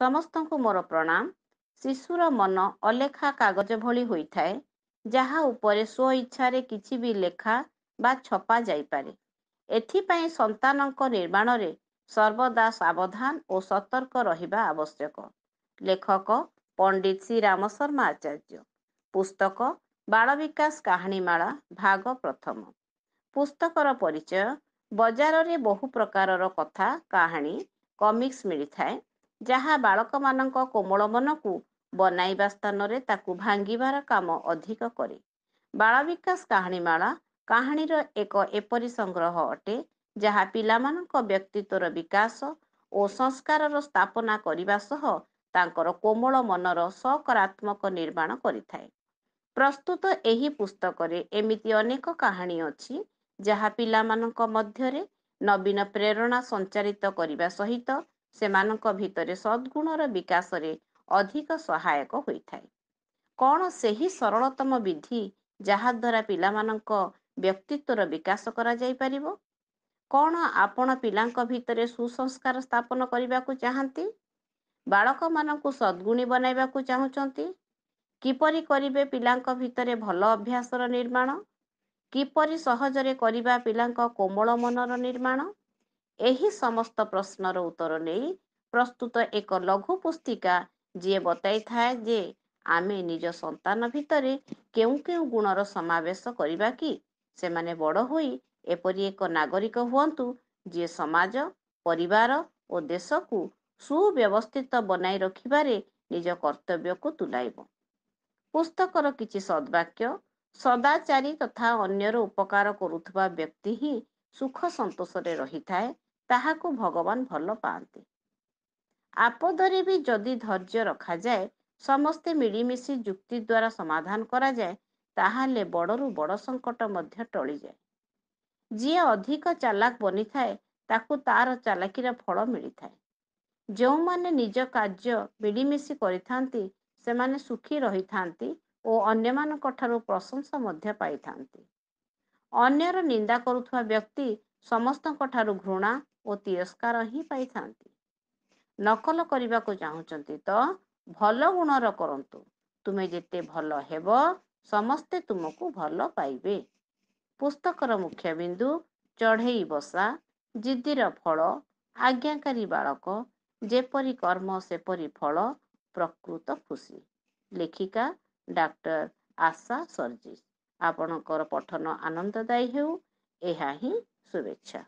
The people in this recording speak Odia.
ସମସ୍ତଙ୍କୁ ମୋର ପ୍ରଣାମ ଶିଶୁର ମନ ଅଲେଖା କାଗଜ ଭଳି ହୋଇଥାଏ ଯାହା ଉପରେ ସ୍ୱ ଇଚ୍ଛାରେ କିଛି ବି ଲେଖା ବା ଛପା ଯାଇପାରେ ଏଥିପାଇଁ ସନ୍ତାନଙ୍କ ନିର୍ମାଣରେ ସର୍ବଦା ସାବଧାନ ଓ ସତର୍କ ରହିବା ଆବଶ୍ୟକ ଲେଖକ ପଣ୍ଡିତ ଶ୍ରୀ ରାମ ଶର୍ମା ଆଚାର୍ଯ୍ୟ ପୁସ୍ତକ ବାଳ ବିକାଶ କାହାଣୀମାଳା ଭାଗ ପ୍ରଥମ ପୁସ୍ତକର ପରିଚୟ ବଜାରରେ ବହୁ ପ୍ରକାରର କଥା କାହାଣୀ କମିକ୍ସ ମିଳିଥାଏ ଯାହା ବାଳକମାନଙ୍କ କୋମଳ ମନକୁ ବନାଇବା ସ୍ଥାନରେ ତାକୁ ଭାଙ୍ଗିବାର କାମ ଅଧିକ କରେ ବାଳ ବିକାଶ କାହାଣୀ ମାଳା କାହାଣୀର ଏକ ଏପରି ସଂଗ୍ରହ ଅଟେ ଯାହା ପିଲାମାନଙ୍କ ବ୍ୟକ୍ତିତ୍ୱର ବିକାଶ ଓ ସଂସ୍କାରର ସ୍ଥାପନା କରିବା ସହ ତାଙ୍କର କୋମଳ ମନର ସକାରାତ୍ମକ ନିର୍ମାଣ କରିଥାଏ ପ୍ରସ୍ତୁତ ଏହି ପୁସ୍ତକରେ ଏମିତି ଅନେକ କାହାଣୀ ଅଛି ଯାହା ପିଲାମାନଙ୍କ ମଧ୍ୟରେ ନବୀନ ପ୍ରେରଣା ସଞ୍ଚାରିତ କରିବା ସହିତ ସେମାନଙ୍କ ଭିତରେ ସଦ୍ଗୁଣର ବିକାଶରେ ଅଧିକ ସହାୟକ ହୋଇଥାଏ କ'ଣ ସେହି ସରଳତମ ବିଧି ଯାହାଦ୍ୱାରା ପିଲାମାନଙ୍କ ବ୍ୟକ୍ତିତ୍ୱର ବିକାଶ କରାଯାଇପାରିବ କ'ଣ ଆପଣ ପିଲାଙ୍କ ଭିତରେ ସୁସଂସ୍କାର ସ୍ଥାପନ କରିବାକୁ ଚାହାନ୍ତି ବାଳକମାନଙ୍କୁ ସଦ୍ଗୁଣୀ ବନାଇବାକୁ ଚାହୁଁଛନ୍ତି କିପରି କରିବେ ପିଲାଙ୍କ ଭିତରେ ଭଲ ଅଭ୍ୟାସର ନିର୍ମାଣ କିପରି ସହଜରେ କରିବା ପିଲାଙ୍କ କୋମଳ ମନର ନିର୍ମାଣ ଏହି ସମସ୍ତ ପ୍ରଶ୍ନର ଉତ୍ତର ନେଇ ପ୍ରସ୍ତୁତ ଏକ ଲଘୁ ପୁସ୍ତିକା ଯିଏ ବତାଇଥାଏ ଯେ ଆମେ ନିଜ ସନ୍ତାନ ଭିତରେ କେଉଁ କେଉଁ ଗୁଣର ସମାବେଶ କରିବା କି ସେମାନେ ବଡ଼ ହୋଇ ଏପରି ଏକ ନାଗରିକ ହୁଅନ୍ତୁ ଯିଏ ସମାଜ ପରିବାର ଓ ଦେଶକୁ ସୁବ୍ୟବସ୍ଥିତ ବନାଇ ରଖିବାରେ ନିଜ କର୍ତ୍ତବ୍ୟକୁ ତୁଲାଇବ ପୁସ୍ତକର କିଛି ସଦ୍ବାକ୍ୟ ସଦାଚାରୀ ତଥା ଅନ୍ୟର ଉପକାର କରୁଥିବା ବ୍ୟକ୍ତି ହିଁ ସୁଖ ସନ୍ତୋଷରେ ରହିଥାଏ ତାହାକୁ ଭଗବାନ ଭଲ ପାଆନ୍ତି ଆପଦରେ ବି ଯଦି ଧୈର୍ଯ୍ୟ ରଖାଯାଏ ସମସ୍ତେ ମିଳିମିଶି ଯୁକ୍ତି ଦ୍ୱାରା ସମାଧାନ କରାଯାଏ ତାହେଲେ ବଡ଼ରୁ ବଡ଼ ସଙ୍କଟ ମଧ୍ୟ ଟଳିଯାଏ ଯିଏ ଅଧିକ ଚାଲାକ ବନିଥାଏ ତାକୁ ତାର ଚାଲାକିର ଫଳ ମିଳିଥାଏ ଯେଉଁମାନେ ନିଜ କାର୍ଯ୍ୟ ମିଳିମିଶି କରିଥାନ୍ତି ସେମାନେ ସୁଖୀ ରହିଥାନ୍ତି ଓ ଅନ୍ୟମାନଙ୍କ ଠାରୁ ପ୍ରଶଂସା ମଧ୍ୟ ପାଇଥାନ୍ତି ଅନ୍ୟର ନିନ୍ଦା କରୁଥିବା ବ୍ୟକ୍ତି ସମସ୍ତଙ୍କ ଠାରୁ ଘୃଣା ଓ ତିରସ୍କାର ହିଁ ପାଇଥାନ୍ତି ନକଲ କରିବାକୁ ଚାହୁଁଛନ୍ତି ତ ଭଲ ଗୁଣର କରନ୍ତୁ ତୁମେ ଯେତେ ଭଲ ହେବ ସମସ୍ତେ ତୁମକୁ ଭଲ ପାଇବେ ପୁସ୍ତକର ମୁଖ୍ୟ ବିନ୍ଦୁ ଚଢ଼େଇ ବସା ଜିଦିର ଫଳ ଆଜ୍ଞାକାରୀ ବାଳକ ଯେପରି କର୍ମ ସେପରି ଫଳ ପ୍ରକୃତ ଖୁସି ଲେଖିକା ଡାକ୍ତର ଆଶା ସର୍ଜି ଆପଣଙ୍କର ପଠନ ଆନନ୍ଦଦାୟୀ ହେଉ ଏହା ହିଁ शुभेच्छा